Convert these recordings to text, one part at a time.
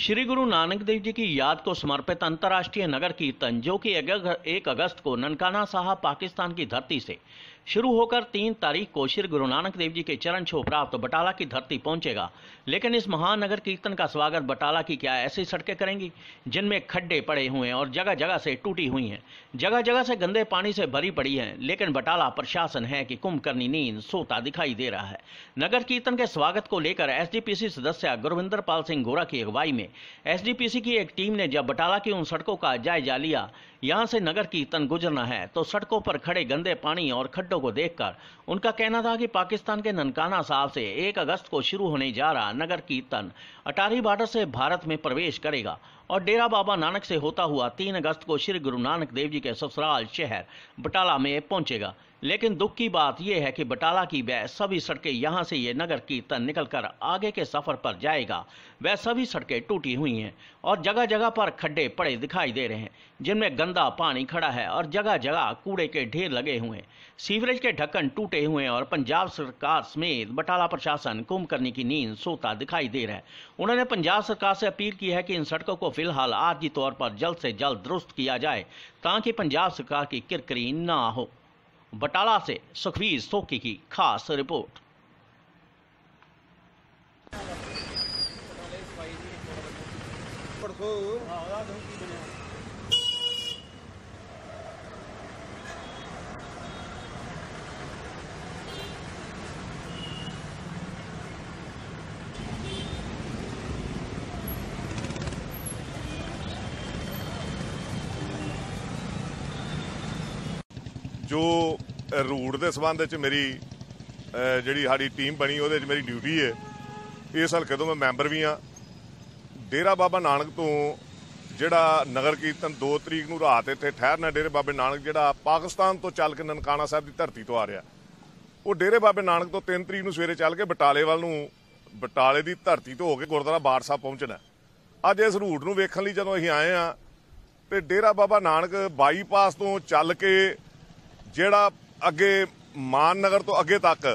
श्री गुरु नानक देव जी की याद को समर्पित अंतर्राष्ट्रीय नगर कीर्तन जो कि 1 अगस्त को ननकाना साहब पाकिस्तान की धरती से शुरू होकर तीन तारीख को श्री गुरु नानक देव जी के चरण छो प्राप्त बटाला की धरती पहुंचेगा लेकिन इस महानगर कीर्तन का स्वागत बटाला की क्या ऐसी सड़कें करेंगी जिनमें खड्डे पड़े हुए हैं और जगह जगह से टूटी हुई हैं जगह जगह से गंदे पानी से भरी पड़ी हैं लेकिन बटाला प्रशासन है कि कुंभकर्णी नींद सोता दिखाई दे रहा है नगर कीर्तन के स्वागत को लेकर एस सदस्य गुरविंदर पाल सिंह गोरा की अगुवाई में एस की एक टीम ने जब बटाला की उन सड़कों का जायजा लिया यहाँ से नगर कीर्तन गुजरना है तो सड़कों पर खड़े गंदे पानी और खड्डों हरकतों को देखकर उनका कहना था कि पाकिस्तान के ननकाना साहब से 1 अगस्त को शुरू होने जा रहा नगर कीर्तन अटारी बॉर्डर से भारत में प्रवेश करेगा और डेरा बाबा नानक से होता हुआ तीन अगस्त को श्री गुरु नानक देव जी के ससुराल शहर बटाला में पहुंचेगा लेकिन दुख की बात यह है कि बटाला की वह सभी सड़कें यहाँ से ये नगर कीर्तन निकलकर आगे के सफर पर जाएगा वह सभी सड़कें टूटी हुई हैं और जगह जगह पर खड्डे पड़े दिखाई दे रहे हैं जिनमें गंदा पानी खड़ा है और जगह जगह कूड़े के ढेर लगे हुए हैं सीवरेज के ढक्कन टूटे हुए हैं और पंजाब सरकार समेत बटाला प्रशासन कुंभकर्णी की नींद सोता दिखाई दे रहा है उन्होंने पंजाब सरकार से अपील की है कि इन सड़कों को फिलहाल आर्जी तौर पर जल्द से जल्द दुरुस्त किया जाए ताकि पंजाब सरकार की किरकरी ना हो बटाला से सुखवीर सोकी की खास रिपोर्ट ਜੋ ਰੂਟ ਦੇ ਸਬੰਧ ਵਿੱਚ ਮੇਰੀ ਜਿਹੜੀ ਸਾਡੀ ਟੀਮ ਬਣੀ ਉਹਦੇ ਵਿੱਚ ਮੇਰੀ ਡਿਊਟੀ ਹੈ ਇਸ ਹਲਕੇ ਤੋਂ ਮੈਂ ਮੈਂਬਰ ਵੀ ਆ ਡੇਰਾ ਬਾਬਾ ਨਾਨਕ ਤੋਂ ਜਿਹੜਾ ਨਗਰ ਕੀਰਤਨ 2 ਤਰੀਕ ਨੂੰ ਰਾਤ ਇੱਥੇ ਠਹਿਰਨਾ ਡੇਰੇ ਬਾਬੇ ਨਾਨਕ ਜਿਹੜਾ ਪਾਕਿਸਤਾਨ ਤੋਂ ਚੱਲ ਕੇ ਨਨਕਾਣਾ ਸਾਹਿਬ ਦੀ ਧਰਤੀ ਤੋਂ ਆ ਰਿਹਾ ਉਹ ਡੇਰੇ ਬਾਬੇ ਨਾਨਕ ਤੋਂ 3 ਤਰੀਕ ਨੂੰ ਸਵੇਰੇ ਚੱਲ ਕੇ ਬਟਾਲੇ ਵੱਲ ਨੂੰ ਬਟਾਲੇ ਦੀ ਧਰਤੀ ਤੋਂ ਹੋ ਕੇ ਗੁਰਦੁਆਰਾ ਬਾੜ ਸਾਹਿਬ ਪਹੁੰਚਣਾ ਅੱਜ ਇਸ ਰੂਟ ਨੂੰ ਵੇਖਣ ਲਈ ਜਦੋਂ ਅਸੀਂ ਆਏ ਆ ਤੇ ਡੇਰਾ ਬਾਬਾ ਨਾਨਕ ਬਾਈਪਾਸ ਤੋਂ ਚੱਲ ਕੇ ਜਿਹੜਾ ਅੱਗੇ ਮਾਨਨਗਰ ਤੋਂ ਅੱਗੇ ਤੱਕ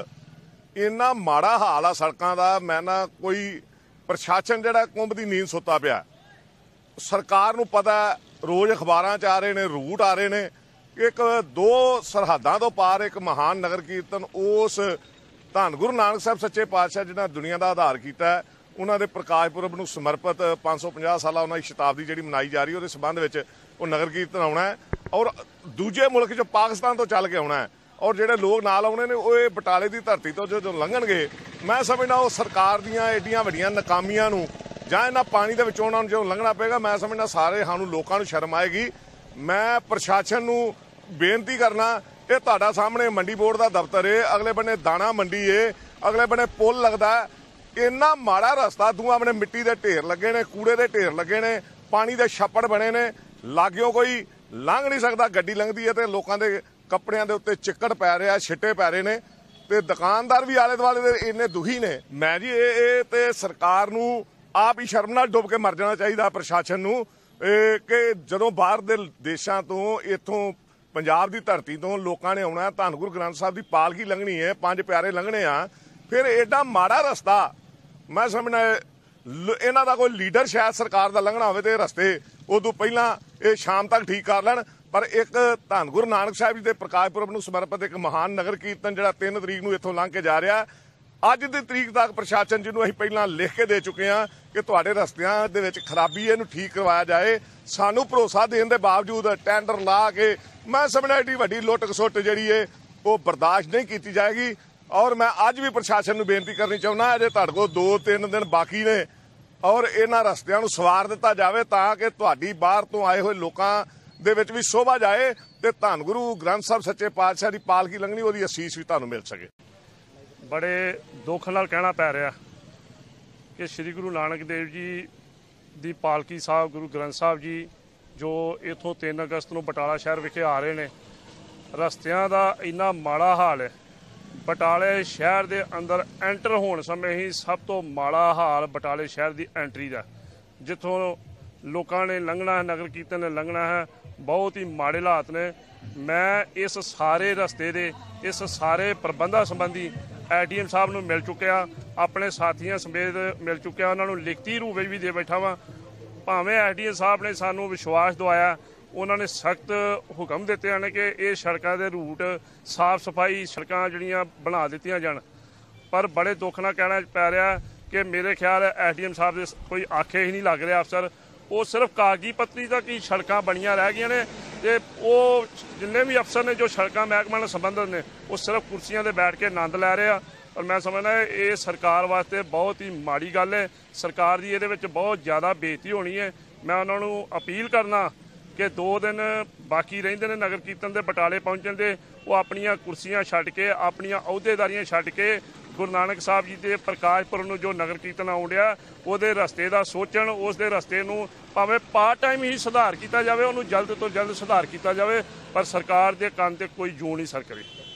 ਇੰਨਾ ਮਾੜਾ ਹਾਲ ਆ ਸੜਕਾਂ ਦਾ ਮੈਂ ਨਾ ਕੋਈ ਪ੍ਰਸ਼ਾਸਨ ਜਿਹੜਾ ਕੁੰਭ ਦੀ ਨੀਂਦ ਸੁੱਤਾ ਪਿਆ ਸਰਕਾਰ ਨੂੰ ਪਤਾ ਰੋਜ਼ ਅਖਬਾਰਾਂ 'ਚ ਆ ਰਹੇ ਨੇ ਰੂਟ ਆ ਰਹੇ ਨੇ ਇੱਕ ਦੋ ਸਰਹੱਦਾਂ ਤੋਂ ਪਾਰ ਇੱਕ ਮਹਾਨ ਨਗਰ ਕੀਰਤਨ ਉਸ ਧੰਨ ਗੁਰੂ ਨਾਨਕ ਸਾਹਿਬ ਸੱਚੇ ਪਾਤਸ਼ਾਹ ਜਿਨ੍ਹਾਂ ਦੁਨੀਆ ਦਾ ਆਧਾਰ ਕੀਤਾ ਉਹਨਾਂ ਦੇ ਪ੍ਰਕਾਸ਼ ਪੁਰਬ ਨੂੰ ਸਮਰਪਿਤ 550 ਸਾਲਾ ਉਹਨਾਂ ਦੀ ਸ਼ਤਾਬਦੀ ਜਿਹੜੀ ਮਨਾਈ ਜਾ ਰਹੀ ਉਹਦੇ ਸਬੰਧ ਵਿੱਚ ਉਹ ਨਗਰ ਕੀਰਤਨ ਆਉਣਾ ਹੈ ਔਰ ਦੂਜੇ ਮੁਲਕ 'ਚ ਪਾਕਿਸਤਾਨ ਤੋਂ ਚੱਲ ਕੇ ਆਉਣਾ ਹੈ ਔਰ ਜਿਹੜੇ ਲੋਕ ਨਾਲ ਆਉਣੇ ਨੇ ਉਹ ਇਹ ਬਟਾਲੇ ਦੀ ਧਰਤੀ ਤੋਂ ਜਦੋਂ ਲੰਘਣਗੇ ਮੈਂ ਸਮਝਦਾ ਉਹ ਸਰਕਾਰ ਦੀਆਂ ਏਡੀਆਂ ਵੱਡੀਆਂ ਨਾਕਾਮੀਆਂ ਨੂੰ ਜਾਂ ਇਹਨਾਂ ਪਾਣੀ ਦੇ ਵਿੱਚੋਂ ਉਹਨਾਂ ਨੂੰ ਜਦੋਂ ਲੰਘਣਾ ਪਏਗਾ ਮੈਂ ਸਮਝਦਾ ਸਾਰੇ ਸਾਨੂੰ ਲੋਕਾਂ ਨੂੰ ਸ਼ਰਮ ਆਏਗੀ ਮੈਂ ਪ੍ਰਸ਼ਾਸਨ ਨੂੰ ਬੇਨਤੀ ਕਰਨਾ ਇਹ ਤੁਹਾਡਾ ਸਾਹਮਣੇ ਮੰਡੀ ਬੋਰਡ ਦਾ ਦਫ਼ਤਰ ਏ ਅਗਲੇ ਬੰਨੇ ਦਾਣਾ ਮੰਡੀ ਏ ਅਗਲੇ ਬੰਨੇ ਪੁੱਲ ਲੱਗਦਾ ਇੰਨਾ ਮਾੜਾ ਰਸਤਾ ਦੂਆ ਆਪਣੇ ਮਿੱਟੀ ਦੇ ਢੇਰ ਲੱਗੇ ਨੇ ਕੂੜੇ ਦੇ ਢੇਰ ਲੱਗੇ ਨੇ ਪਾਣੀ ਦੇ ਛੱਪੜ ਬਣੇ ਨੇ ਲਾਗਿਓ ਕੋਈ ਲੰਘ ਨਹੀਂ ਸਕਦਾ ਗੱਡੀ ਲੰਘਦੀ ਹੈ ਤੇ ਲੋਕਾਂ ਦੇ ਕੱਪੜਿਆਂ ਦੇ ਉੱਤੇ ਚਿੱਕੜ ਪੈ ਰਿਹਾ ਛਿੱਟੇ ਪੈ ਰਹੇ ਨੇ ਤੇ ਦੁਕਾਨਦਾਰ ਵੀ ਆਲੇ ਦੁਆਲੇ ਦੇ ਇੰਨੇ ਦੁਖੀ ਨੇ ਮੈਂ ਜੀ ਇਹ ਇਹ ਤੇ ਸਰਕਾਰ ਨੂੰ ਆਪ ਹੀ ਸ਼ਰਮ ਨਾਲ ਡੁੱਬ ਕੇ ਮਰ ਜਾਣਾ ਚਾਹੀਦਾ ਪ੍ਰਸ਼ਾਸਨ ਨੂੰ ਕਿ ਜਦੋਂ ਬਾਹਰ ਦੇ ਦੇਸ਼ਾਂ ਤੋਂ ਇੱਥੋਂ ਪੰਜਾਬ ਦੀ ਧਰਤੀ ਤੋਂ ਲੋਕਾਂ ਨੇ ਆਉਣਾ ਧੰਨ ਗੁਰੂ ਗ੍ਰੰਥ ਸਾਹਿਬ ਦੀ ਪਾਲਕੀ ਲੰਘਣੀ ਹੈ ਪੰਜ ਪਿਆਰੇ ਲੰਘਣੇ ਆ ਫਿਰ ਐਡਾ ਮਾੜਾ ਰਸਤਾ ਮੈਂ ਸਮਝਣਾ ਇਹਨਾਂ ਦਾ ਕੋਈ ਲੀਡਰ ਸ਼ਾਇਦ ਸਰਕਾਰ ਦਾ ਲੰਘਣਾ ਹੋਵੇ ਤੇ ਰਸਤੇ ਉਦੋਂ ਪਹਿਲਾਂ ਇਹ ਸ਼ਾਮ ਤੱਕ ਠੀਕ ਕਰ ਲੈਣ ਪਰ ਇੱਕ ਧੰਨ ਗੁਰੂ ਨਾਨਕ ਸਾਹਿਬ ਜੀ ਦੇ ਪ੍ਰਕਾਸ਼ ਪੁਰਬ ਨੂੰ ਸਮਰਪਿਤ ਇੱਕ ਮਹਾਨ ਨਗਰ ਕੀਰਤਨ ਜਿਹੜਾ 3 ਤਰੀਕ ਨੂੰ ਇੱਥੋਂ ਲੰਘ ਕੇ ਜਾ ਰਿਹਾ ਅੱਜ ਦੀ ਤਰੀਕ ਤੱਕ ਪ੍ਰਸ਼ਾਸਨ ਜਿਹਨੂੰ ਅਸੀਂ ਪਹਿਲਾਂ ਲਿਖ ਕੇ ਦੇ ਚੁੱਕੇ ਹਾਂ ਕਿ ਤੁਹਾਡੇ ਰਸਤਿਆਂ ਦੇ ਵਿੱਚ ਖਰਾਬੀ ਹੈ ਇਹਨੂੰ ਠੀਕ ਕਰਵਾਇਆ ਜਾਏ ਸਾਨੂੰ ਭਰੋਸਾ ਦੇਣ ਦੇ ਬਾਵਜੂਦ ਟੈਂਡਰ ਲਾ ਕੇ ਮੈਂ ਸਮਝਦਾ ਏਡੀ ਵੱਡੀ ਲੁੱਟ ਖਸੁੱਟ ਜਿਹੜੀ ਏ ਉਹ ਬਰਦਾਸ਼ਤ ਨਹੀਂ ਕੀਤੀ ਜਾਏਗੀ ਔਰ ਮੈਂ ਅੱਜ ਵੀ ਪ੍ਰਸ਼ਾਸਨ ਨੂੰ ਬੇਨਤੀ ਕਰਨੀ ਚਾਹੁੰਦਾ ਅਜੇ ਤੁਹਾਡੇ ਕੋਲ 2-3 ਦਿਨ ਬਾਕੀ ਨੇ ਔਰ ਇਹਨਾਂ ਰਸਤਿਆਂ ਨੂੰ ਸਵਾਰ ਦਿੱਤਾ ਜਾਵੇ ਤਾਂ ਕਿ ਤੁਹਾਡੀ ਬਾਹਰ ਤੋਂ ਆਏ ਹੋਏ ਲੋਕਾਂ ਦੇ ਵਿੱਚ ਵੀ ਸੋਭਾ ਜਾਏ ਤੇ ਧੰਨ ਗੁਰੂ ਗ੍ਰੰਥ ਸਾਹਿਬ ਸੱਚੇ ਪਾਤਸ਼ਾਹ ਦੀ ਪਾਲਕੀ ਲੰਗਣੀ ਉਹਦੀ ਅਸੀਸ ਵੀ ਤੁਹਾਨੂੰ ਮਿਲ ਸਕੇ ਬੜੇ ਦੁੱਖ ਨਾਲ ਕਹਿਣਾ ਪੈ ਰਿਹਾ ਕਿ ਸ੍ਰੀ ਗੁਰੂ ਨਾਨਕ ਦੇਵ ਜੀ ਦੀ ਪਾਲਕੀ ਸਾਹਿਬ ਗੁਰੂ ਗ੍ਰੰਥ ਸਾਹਿਬ ਜੀ ਜੋ ਇਥੋਂ 3 ਅਗਸਤ ਨੂੰ ਬਟਾਲਾ ਸ਼ਹਿਰ ਵਿਖੇ ਆ ਰਹੇ ਨੇ ਰਸਤਿਆਂ ਦਾ ਇੰਨਾ ਮਾੜਾ ਹਾਲ ਹੈ ਬਟਾਲੇ ਸ਼ਹਿਰ ਦੇ ਅੰਦਰ ਐਂਟਰ ਹੋਣ ਸਮੇਂ ਹੀ ਸਭ ਤੋਂ ਮਾੜਾ ਹਾਲ ਬਟਾਲੇ ਸ਼ਹਿਰ ਦੀ ਐਂਟਰੀ ਦਾ ਜਿੱਥੋਂ ਲੋਕਾਂ ਨੇ ਲੰਘਣਾ ਹੈ ਨਗਰ ਕੀਰਤਨ ਨੇ ਲੰਘਣਾ ਹੈ ਬਹੁਤ ਹੀ ਮਾੜੇ ਹਾਲਾਤ ਨੇ ਮੈਂ ਇਸ ਸਾਰੇ ਰਸਤੇ ਦੇ ਇਸ ਸਾਰੇ ਪ੍ਰਬੰਧਾਂ ਸੰਬੰਧੀ ਐਡੀਐਮ ਸਾਹਿਬ ਨੂੰ ਮਿਲ ਚੁੱਕਿਆ ਆਪਣੇ ਸਾਥੀਆਂ ਸਮੇਤ ਮਿਲ ਚੁੱਕਿਆ ਉਹਨਾਂ ਨੂੰ ਲਿਖਤੀ ਰੂਪ ਵਿੱਚ ਵੀ ਦੇ ਬੈਠਾ ਵਾਂ ਭਾਵੇਂ ਐਡੀਐਮ ਸਾਹਿਬ ਨੇ ਸਾਨੂੰ ਵਿਸ਼ਵਾਸ ਦਵਾਇਆ ਉਹਨਾਂ ਨੇ ਸਖਤ ਹੁਕਮ ਦਿੱਤੇ ਹਨ ਕਿ ਇਹ ਸੜਕਾਂ ਦੇ ਰੂਟ ਸਾਫ਼ ਸਫਾਈ ਸੜਕਾਂ ਜਿਹੜੀਆਂ ਬਣਾ ਦਿੱਤੀਆਂ ਜਾਣ ਪਰ ਬੜੇ ਦੁੱਖ ਨਾਲ ਕਹਿਣਾ ਪੈ ਰਿਹਾ ਕਿ ਮੇਰੇ ਖਿਆਲ ਐਸਡੀਐਮ ਸਾਹਿਬ ਦੇ ਕੋਈ ਆਖੇ ਹੀ ਨਹੀਂ ਲੱਗ ਰਿਹਾ ਅਫਸਰ ਉਹ ਸਿਰਫ ਕਾਗਜ਼ੀ ਪੱਤਰੀ ਤੱਕ ਹੀ ਸੜਕਾਂ ਬਣੀਆਂ ਰਹਿ ਗਈਆਂ ਨੇ ਤੇ ਉਹ ਜਿੰਨੇ ਵੀ ਅਫਸਰ ਨੇ ਜੋ ਸੜਕਾਂ ਮਹਿਕਮੇ ਨਾਲ ਸੰਬੰਧਿਤ ਨੇ ਉਹ ਸਿਰਫ ਕੁਰਸੀਆਂ ਤੇ ਬੈਠ ਕੇ ਆਨੰਦ ਲੈ ਰਹੇ ਆ ਪਰ ਮੈਂ ਸਮਝਦਾ ਇਹ ਸਰਕਾਰ ਵਾਸਤੇ ਬਹੁਤ ਹੀ ਮਾੜੀ ਗੱਲ ਹੈ ਸਰਕਾਰ ਦੀ ਇਹਦੇ ਵਿੱਚ ਬਹੁਤ ਜ਼ਿਆਦਾ ਬੇਇੱਜ਼ਤੀ ਹੋਣੀ ਹੈ ਮੈਂ ਉਹਨਾਂ ਨੂੰ ਅਪੀਲ ਕਰਨਾ ਕਿ 2 ਦਿਨ ਬਾਕੀ ਰਹਿੰਦੇ ਨੇ ਨਗਰ ਕੀਰਤਨ ਦੇ ਬਟਾਲੇ ਪਹੁੰਚਣ ਦੇ ਉਹ ਆਪਣੀਆਂ ਕੁਰਸੀਆਂ ਛੱਡ ਕੇ ਆਪਣੀਆਂ ਅਹੁਦੇਦਾਰੀਆਂ ਛੱਡ ਕੇ ਗੁਰੂ ਨਾਨਕ ਸਾਹਿਬ ਜੀ ਦੇ ਪ੍ਰਕਾਸ਼ਪੁਰ ਨੂੰ ਜੋ ਨਗਰ ਕੀਰਤਨ ਆਉਂਦਿਆ ਉਹਦੇ ਰਸਤੇ ਦਾ ਸੋਚਣ ਉਸ ਦੇ ਰਸਤੇ ਨੂੰ ਭਾਵੇਂ ਪਾਰਟ ਟਾਈਮ ਹੀ ਸੁਧਾਰ ਕੀਤਾ ਜਾਵੇ ਉਹਨੂੰ ਜਲਦ ਤੋਂ ਜਲਦ ਸੁਧਾਰ ਕੀਤਾ ਜਾਵੇ ਪਰ ਸਰਕਾਰ ਦੇ ਕੰਨ ਤੇ ਕੋਈ ਜੂ ਨਹੀਂ ਸਰ ਕਰੇ